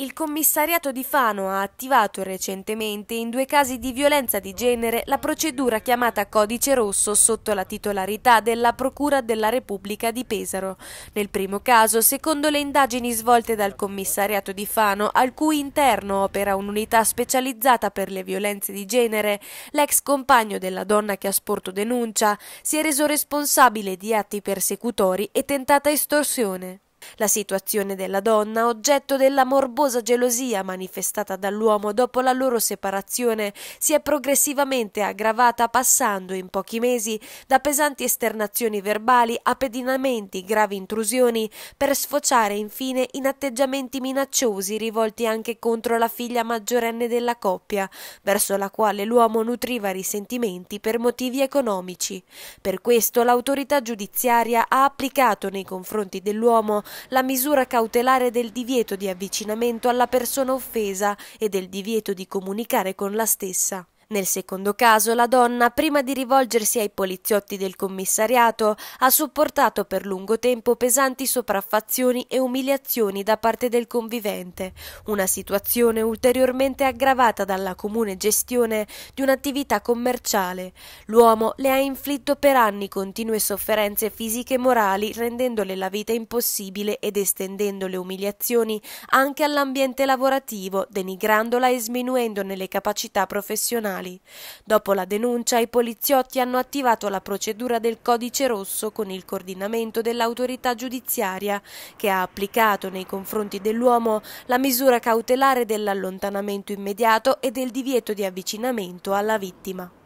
Il commissariato di Fano ha attivato recentemente in due casi di violenza di genere la procedura chiamata Codice Rosso sotto la titolarità della Procura della Repubblica di Pesaro. Nel primo caso, secondo le indagini svolte dal commissariato di Fano, al cui interno opera un'unità specializzata per le violenze di genere, l'ex compagno della donna che ha sporto denuncia si è reso responsabile di atti persecutori e tentata estorsione. La situazione della donna, oggetto della morbosa gelosia manifestata dall'uomo dopo la loro separazione, si è progressivamente aggravata passando in pochi mesi da pesanti esternazioni verbali a pedinamenti, gravi intrusioni, per sfociare infine in atteggiamenti minacciosi rivolti anche contro la figlia maggiorenne della coppia, verso la quale l'uomo nutriva risentimenti per motivi economici. Per questo l'autorità giudiziaria ha applicato nei confronti dell'uomo la misura cautelare del divieto di avvicinamento alla persona offesa e del divieto di comunicare con la stessa. Nel secondo caso la donna, prima di rivolgersi ai poliziotti del commissariato, ha sopportato per lungo tempo pesanti sopraffazioni e umiliazioni da parte del convivente, una situazione ulteriormente aggravata dalla comune gestione di un'attività commerciale. L'uomo le ha inflitto per anni continue sofferenze fisiche e morali, rendendole la vita impossibile ed estendendo le umiliazioni anche all'ambiente lavorativo, denigrandola e sminuendone le capacità professionali criminali. Dopo la denuncia, i poliziotti hanno attivato la procedura del codice rosso con il coordinamento dell'autorità giudiziaria, che ha applicato nei confronti dell'uomo la misura cautelare dell'allontanamento immediato e del divieto di avvicinamento alla vittima.